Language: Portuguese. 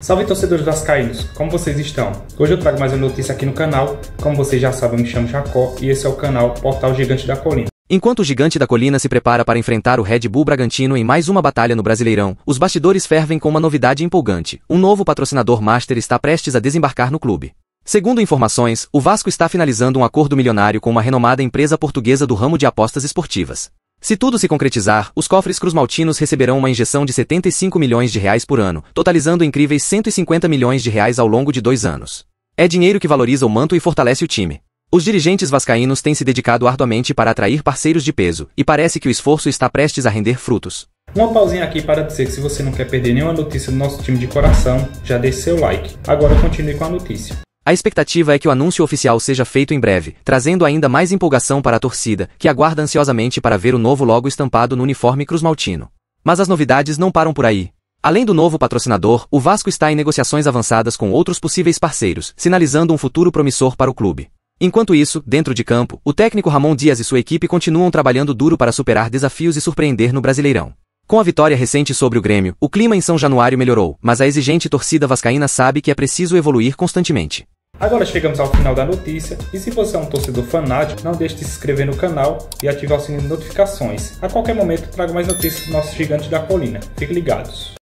Salve torcedores vascaínos, como vocês estão? Hoje eu trago mais uma notícia aqui no canal. Como vocês já sabem, eu me chamo Jacó e esse é o canal Portal Gigante da Colina. Enquanto o Gigante da Colina se prepara para enfrentar o Red Bull Bragantino em mais uma batalha no Brasileirão, os bastidores fervem com uma novidade empolgante. Um novo patrocinador master está prestes a desembarcar no clube. Segundo informações, o Vasco está finalizando um acordo milionário com uma renomada empresa portuguesa do ramo de apostas esportivas. Se tudo se concretizar, os cofres cruzmaltinos receberão uma injeção de 75 milhões de reais por ano, totalizando incríveis 150 milhões de reais ao longo de dois anos. É dinheiro que valoriza o manto e fortalece o time. Os dirigentes vascaínos têm se dedicado arduamente para atrair parceiros de peso, e parece que o esforço está prestes a render frutos. Uma pausinha aqui para dizer que se você não quer perder nenhuma notícia do nosso time de coração, já deixe seu like. Agora continue com a notícia. A expectativa é que o anúncio oficial seja feito em breve, trazendo ainda mais empolgação para a torcida, que aguarda ansiosamente para ver o novo logo estampado no uniforme cruzmaltino. Mas as novidades não param por aí. Além do novo patrocinador, o Vasco está em negociações avançadas com outros possíveis parceiros, sinalizando um futuro promissor para o clube. Enquanto isso, dentro de campo, o técnico Ramon Dias e sua equipe continuam trabalhando duro para superar desafios e surpreender no Brasileirão. Com a vitória recente sobre o Grêmio, o clima em São Januário melhorou, mas a exigente torcida vascaína sabe que é preciso evoluir constantemente. Agora chegamos ao final da notícia e se você é um torcedor fanático, não deixe de se inscrever no canal e ativar o sininho de notificações. A qualquer momento trago mais notícias do nosso gigante da colina. Fiquem ligados.